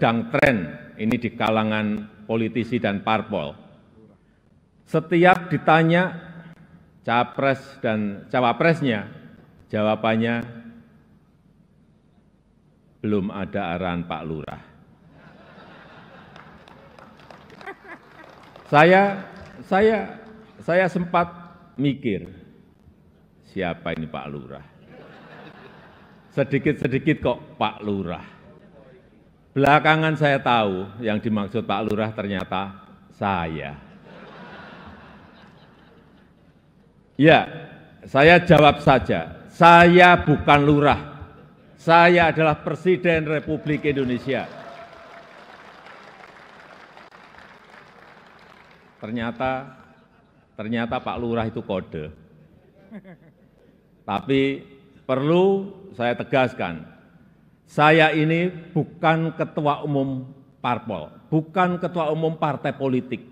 sedang tren ini di kalangan politisi dan parpol. Setiap ditanya capres dan cawapresnya, jawabannya belum ada arahan Pak Lurah. Saya saya saya sempat mikir siapa ini Pak Lurah. Sedikit-sedikit kok Pak Lurah. Belakangan saya tahu yang dimaksud Pak Lurah ternyata saya. Ya, saya jawab saja. Saya bukan lurah. Saya adalah Presiden Republik Indonesia. Ternyata ternyata Pak Lurah itu kode. Tapi perlu saya tegaskan, saya ini bukan ketua umum parpol, bukan ketua umum partai politik,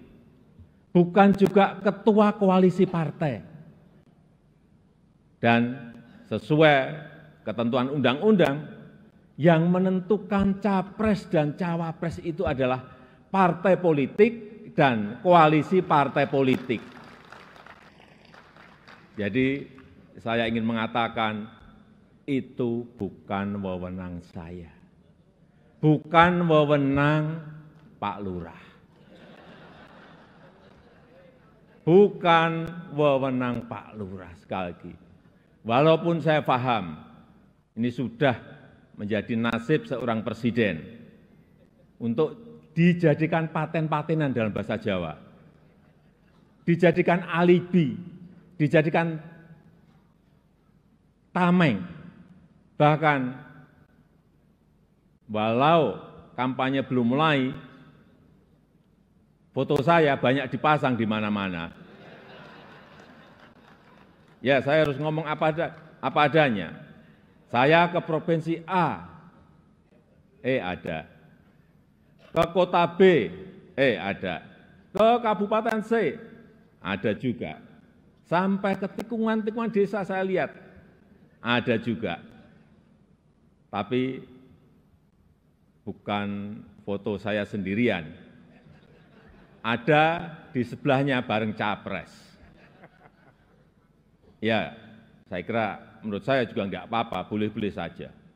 bukan juga ketua koalisi partai. Dan sesuai ketentuan undang-undang, yang menentukan capres dan cawapres itu adalah partai politik dan koalisi partai politik. Jadi saya ingin mengatakan itu bukan wewenang saya. Bukan wewenang Pak Lurah. Bukan wewenang Pak Lurah sekali lagi. Walaupun saya paham ini sudah menjadi nasib seorang presiden untuk dijadikan paten-patenan dalam bahasa Jawa. Dijadikan alibi, dijadikan tameng Bahkan walau kampanye belum mulai, foto saya banyak dipasang di mana-mana. Ya, saya harus ngomong apa, ada, apa adanya. Saya ke provinsi A, eh ada. Ke kota B, eh ada. Ke kabupaten C, ada juga. Sampai ke tikungan-tikungan desa saya lihat, ada juga tapi bukan foto saya sendirian. Ada di sebelahnya bareng capres. Ya, saya kira menurut saya juga enggak apa-apa, boleh-boleh saja.